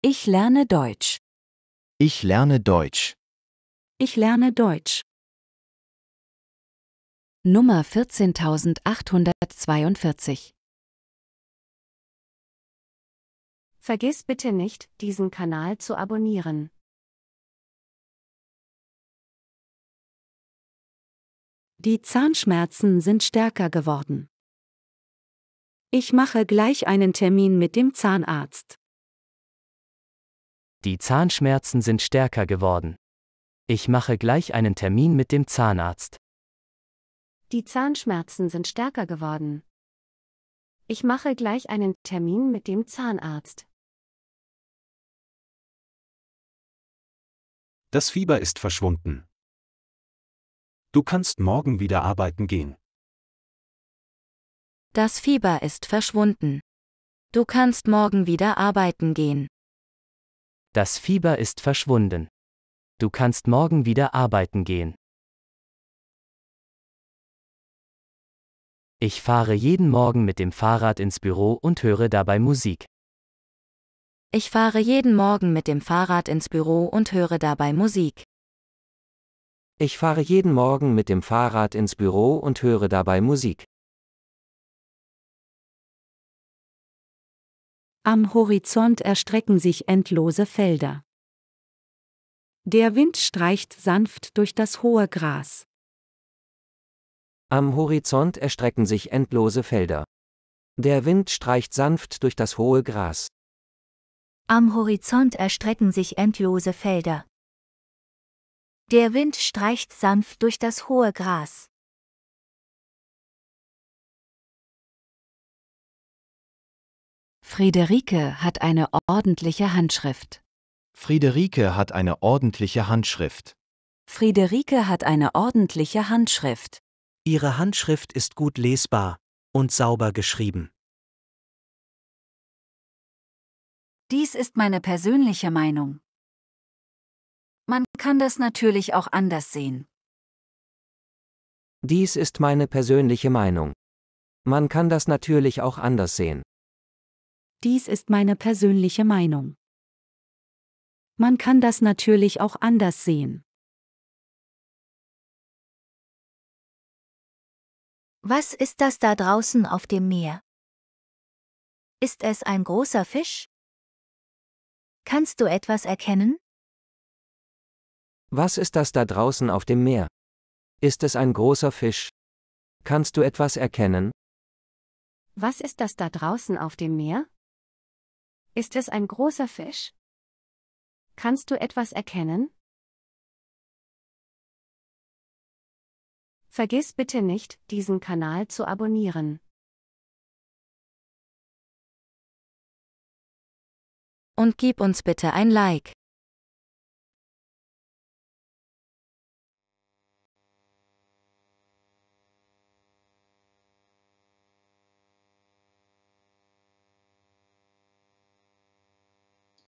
Ich lerne Deutsch. Ich lerne Deutsch. Ich lerne Deutsch. Nummer 14842 Vergiss bitte nicht, diesen Kanal zu abonnieren. Die Zahnschmerzen sind stärker geworden. Ich mache gleich einen Termin mit dem Zahnarzt. Die Zahnschmerzen sind stärker geworden. Ich mache gleich einen Termin mit dem Zahnarzt. Die Zahnschmerzen sind stärker geworden. Ich mache gleich einen Termin mit dem Zahnarzt. Das Fieber ist verschwunden. Du kannst morgen wieder arbeiten gehen. Das Fieber ist verschwunden. Du kannst morgen wieder arbeiten gehen. Das Fieber ist verschwunden. Du kannst morgen wieder arbeiten gehen. Ich fahre jeden Morgen mit dem Fahrrad ins Büro und höre dabei Musik. Ich fahre jeden Morgen mit dem Fahrrad ins Büro und höre dabei Musik. Ich fahre jeden Morgen mit dem Fahrrad ins Büro und höre dabei Musik. Am Horizont erstrecken sich endlose Felder. Der Wind streicht sanft durch das hohe Gras. Am Horizont erstrecken sich endlose Felder. Der Wind streicht sanft durch das hohe Gras. Am Horizont erstrecken sich endlose Felder. Der Wind streicht sanft durch das hohe Gras. Friederike hat eine ordentliche Handschrift. Friederike hat eine ordentliche Handschrift. Friederike hat eine ordentliche Handschrift. Ihre Handschrift ist gut lesbar und sauber geschrieben. Dies ist meine persönliche Meinung. Man kann das natürlich auch anders sehen. Dies ist meine persönliche Meinung. Man kann das natürlich auch anders sehen. Dies ist meine persönliche Meinung. Man kann das natürlich auch anders sehen. Was ist das da draußen auf dem Meer? Ist es ein großer Fisch? Kannst du etwas erkennen? Was ist das da draußen auf dem Meer? Ist es ein großer Fisch? Kannst du etwas erkennen? Was ist das da draußen auf dem Meer? Ist es ein großer Fisch? Kannst du etwas erkennen? Vergiss bitte nicht, diesen Kanal zu abonnieren. Und gib uns bitte ein Like.